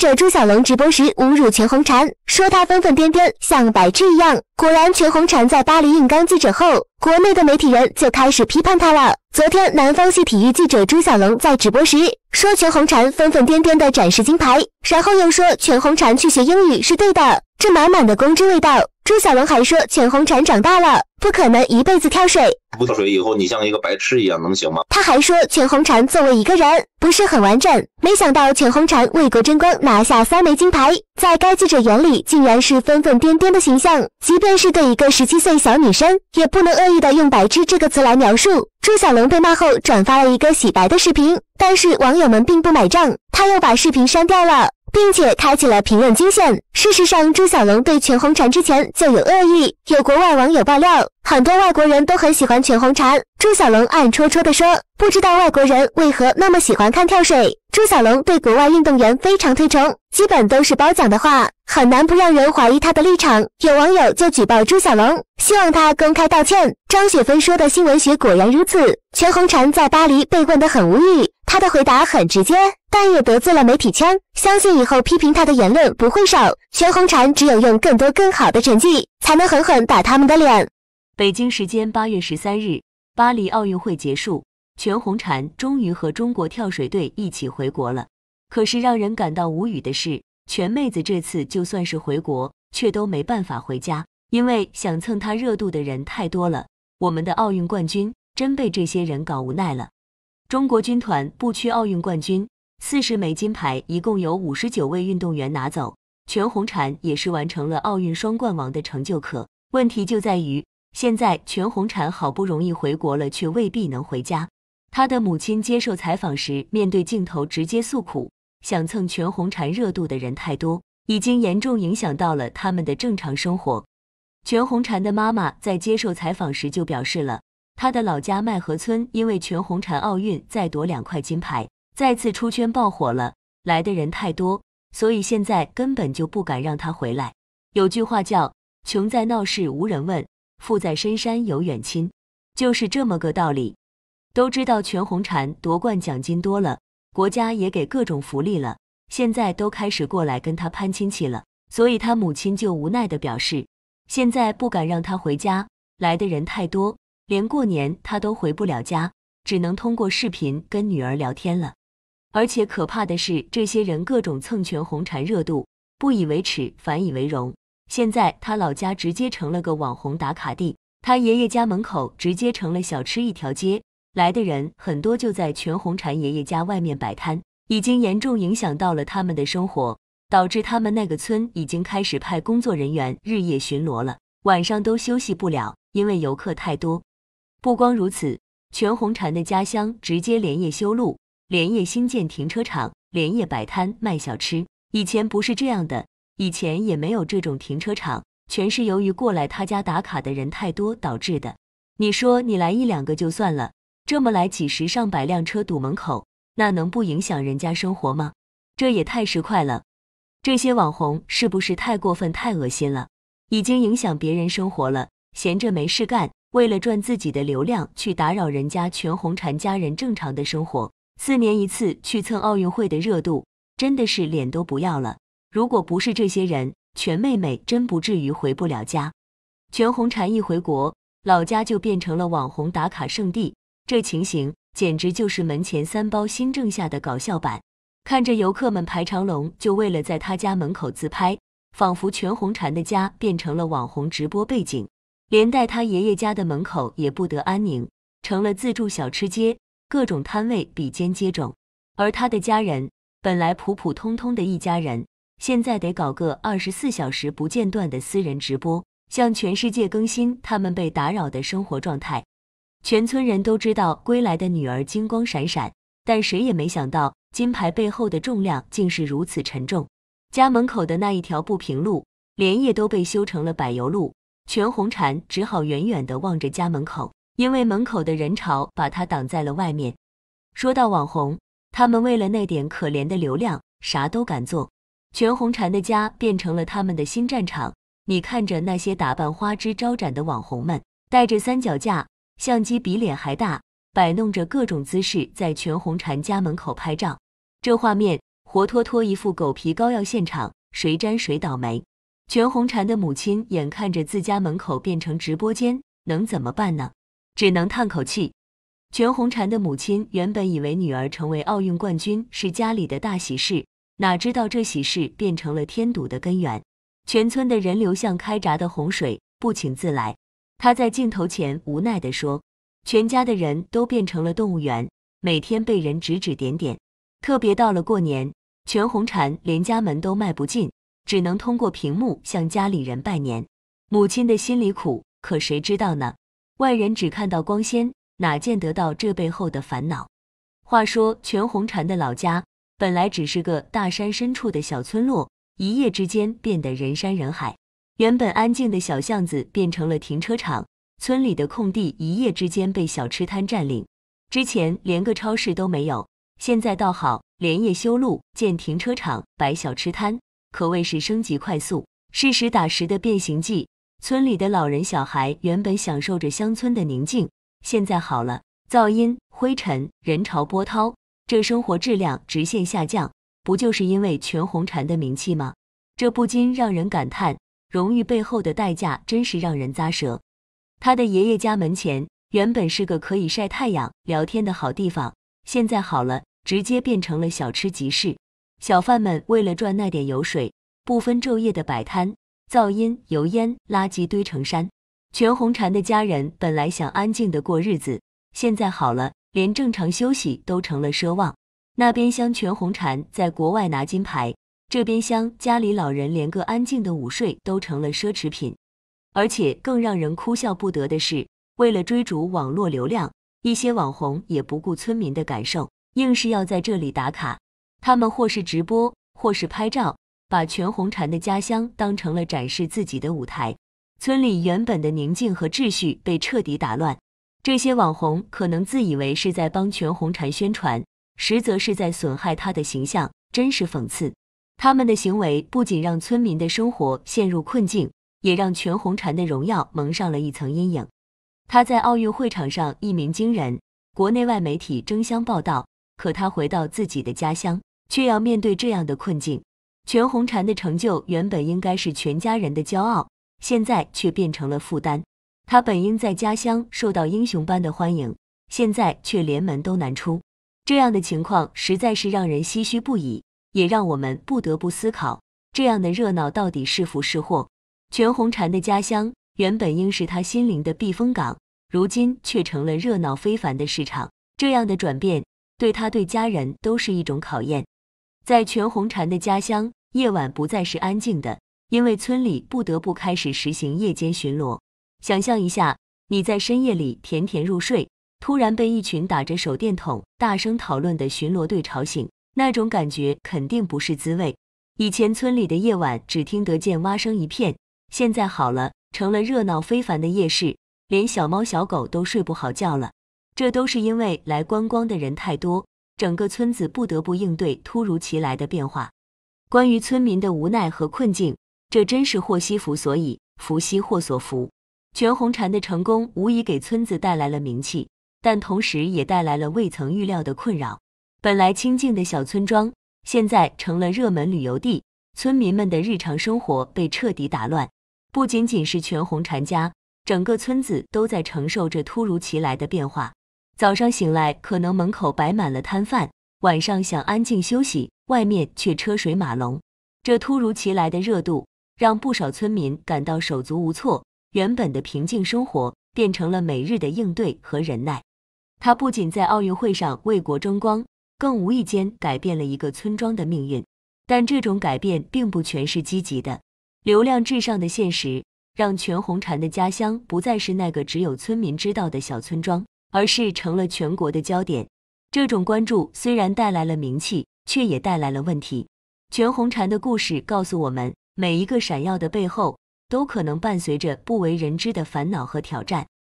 者朱小龙直播时侮辱全红婵，说他疯疯癫癫，像白痴一样。果然，全红婵在巴黎硬刚记者后，国内的媒体人就开始批判他了。昨天，南方系体育记者朱小龙在直播时说全红婵疯疯癫癫的展示金牌，然后又说全红婵去学英语是对的，这满满的公知味道。朱小龙还说：“全红婵长大了，不可能一辈子跳水。不跳水以后，你像一个白痴一样，能行吗？”他还说：“全红婵作为一个人，不是很完整。”没想到全红婵为国争光，拿下三枚金牌，在该记者眼里竟然是疯疯癫癫的形象。即便是对一个十七岁小女生，也不能恶意的用“白痴”这个词来描述。朱小龙被骂后，转发了一个洗白的视频，但是网友们并不买账，他又把视频删掉了。并且开启了评论精选。事实上，朱小龙对全红婵之前就有恶意。有国外网友爆料，很多外国人都很喜欢全红婵。朱小龙暗戳戳的说，不知道外国人为何那么喜欢看跳水。朱小龙对国外运动员非常推崇，基本都是褒奖的话，很难不让人怀疑他的立场。有网友就举报朱小龙，希望他公开道歉。张雪飞说的新闻学果然如此。全红婵在巴黎被问的很无语，他的回答很直接。但也得罪了媒体枪，相信以后批评他的言论不会少。全红婵只有用更多更好的成绩，才能狠狠打他们的脸。北京时间八月十三日，巴黎奥运会结束，全红婵终于和中国跳水队一起回国了。可是让人感到无语的是，全妹子这次就算是回国，却都没办法回家，因为想蹭她热度的人太多了。我们的奥运冠军真被这些人搞无奈了。中国军团不屈奥运冠军。四十枚金牌，一共有五十九位运动员拿走。全红婵也是完成了奥运双冠王的成就。可问题就在于，现在全红婵好不容易回国了，却未必能回家。他的母亲接受采访时，面对镜头直接诉苦：想蹭全红婵热度的人太多，已经严重影响到了他们的正常生活。全红婵的妈妈在接受采访时就表示了，她的老家麦河村因为全红婵奥运再夺两块金牌。再次出圈爆火了，来的人太多，所以现在根本就不敢让他回来。有句话叫“穷在闹市无人问，富在深山有远亲”，就是这么个道理。都知道全红婵夺冠奖金多了，国家也给各种福利了，现在都开始过来跟他攀亲戚了，所以他母亲就无奈的表示，现在不敢让他回家，来的人太多，连过年他都回不了家，只能通过视频跟女儿聊天了。而且可怕的是，这些人各种蹭全红婵热度，不以为耻，反以为荣。现在他老家直接成了个网红打卡地，他爷爷家门口直接成了小吃一条街，来的人很多，就在全红婵爷爷家外面摆摊，已经严重影响到了他们的生活，导致他们那个村已经开始派工作人员日夜巡逻了，晚上都休息不了，因为游客太多。不光如此，全红婵的家乡直接连夜修路。连夜新建停车场，连夜摆摊卖小吃。以前不是这样的，以前也没有这种停车场，全是由于过来他家打卡的人太多导致的。你说你来一两个就算了，这么来几十上百辆车堵门口，那能不影响人家生活吗？这也太实快了。这些网红是不是太过分、太恶心了？已经影响别人生活了，闲着没事干，为了赚自己的流量，去打扰人家全红婵家人正常的生活。四年一次去蹭奥运会的热度，真的是脸都不要了。如果不是这些人，全妹妹真不至于回不了家。全红婵一回国，老家就变成了网红打卡圣地，这情形简直就是门前三包新政下的搞笑版。看着游客们排长龙，就为了在她家门口自拍，仿佛全红婵的家变成了网红直播背景，连带她爷爷家的门口也不得安宁，成了自助小吃街。各种摊位比肩接踵，而他的家人本来普普通通的一家人，现在得搞个二十四小时不间断的私人直播，向全世界更新他们被打扰的生活状态。全村人都知道归来的女儿金光闪闪，但谁也没想到金牌背后的重量竟是如此沉重。家门口的那一条不平路，连夜都被修成了柏油路，全红婵只好远远地望着家门口。因为门口的人潮把他挡在了外面。说到网红，他们为了那点可怜的流量，啥都敢做。全红婵的家变成了他们的新战场。你看着那些打扮花枝招展的网红们，带着三脚架、相机比脸还大，摆弄着各种姿势在全红婵家门口拍照，这画面活脱脱一副狗皮膏药现场，谁沾谁倒霉。全红婵的母亲眼看着自家门口变成直播间，能怎么办呢？只能叹口气。全红婵的母亲原本以为女儿成为奥运冠军是家里的大喜事，哪知道这喜事变成了添堵的根源。全村的人流向开闸的洪水，不请自来。她在镜头前无奈地说：“全家的人都变成了动物园，每天被人指指点点。特别到了过年，全红婵连家门都迈不进，只能通过屏幕向家里人拜年。”母亲的心里苦，可谁知道呢？外人只看到光鲜，哪见得到这背后的烦恼？话说，全红婵的老家本来只是个大山深处的小村落，一夜之间变得人山人海。原本安静的小巷子变成了停车场，村里的空地一夜之间被小吃摊占领。之前连个超市都没有，现在倒好，连夜修路、建停车场、摆小吃摊，可谓是升级快速，是实打实的变形计。村里的老人、小孩原本享受着乡村的宁静，现在好了，噪音、灰尘、人潮、波涛，这生活质量直线下降，不就是因为全红婵的名气吗？这不禁让人感叹，荣誉背后的代价真是让人咂舌。他的爷爷家门前原本是个可以晒太阳、聊天的好地方，现在好了，直接变成了小吃集市，小贩们为了赚那点油水，不分昼夜地摆摊。噪音、油烟、垃圾堆成山，全红婵的家人本来想安静的过日子，现在好了，连正常休息都成了奢望。那边厢全红婵在国外拿金牌，这边厢家里老人连个安静的午睡都成了奢侈品。而且更让人哭笑不得的是，为了追逐网络流量，一些网红也不顾村民的感受，硬是要在这里打卡。他们或是直播，或是拍照。把全红婵的家乡当成了展示自己的舞台，村里原本的宁静和秩序被彻底打乱。这些网红可能自以为是在帮全红婵宣传，实则是在损害她的形象，真是讽刺。他们的行为不仅让村民的生活陷入困境，也让全红婵的荣耀蒙上了一层阴影。她在奥运会场上一鸣惊人，国内外媒体争相报道，可她回到自己的家乡，却要面对这样的困境。全红婵的成就原本应该是全家人的骄傲，现在却变成了负担。他本应在家乡受到英雄般的欢迎，现在却连门都难出。这样的情况实在是让人唏嘘不已，也让我们不得不思考：这样的热闹到底是福是祸？全红婵的家乡原本应是他心灵的避风港，如今却成了热闹非凡的市场。这样的转变对他、对家人都是一种考验。在全红婵的家乡。夜晚不再是安静的，因为村里不得不开始实行夜间巡逻。想象一下，你在深夜里甜甜入睡，突然被一群打着手电筒、大声讨论的巡逻队吵醒，那种感觉肯定不是滋味。以前村里的夜晚只听得见蛙声一片，现在好了，成了热闹非凡的夜市，连小猫小狗都睡不好觉了。这都是因为来观光的人太多，整个村子不得不应对突如其来的变化。关于村民的无奈和困境，这真是祸兮福所倚，福兮祸所伏。全红婵的成功无疑给村子带来了名气，但同时也带来了未曾预料的困扰。本来清静的小村庄，现在成了热门旅游地，村民们的日常生活被彻底打乱。不仅仅是全红婵家，整个村子都在承受着突如其来的变化。早上醒来，可能门口摆满了摊贩；晚上想安静休息。外面却车水马龙，这突如其来的热度让不少村民感到手足无措，原本的平静生活变成了每日的应对和忍耐。他不仅在奥运会上为国争光，更无意间改变了一个村庄的命运。但这种改变并不全是积极的，流量至上的现实让全红婵的家乡不再是那个只有村民知道的小村庄，而是成了全国的焦点。这种关注虽然带来了名气。却也带来了问题。全红婵的故事告诉我们，每一个闪耀的背后，都可能伴随着不为人知的烦恼和挑战。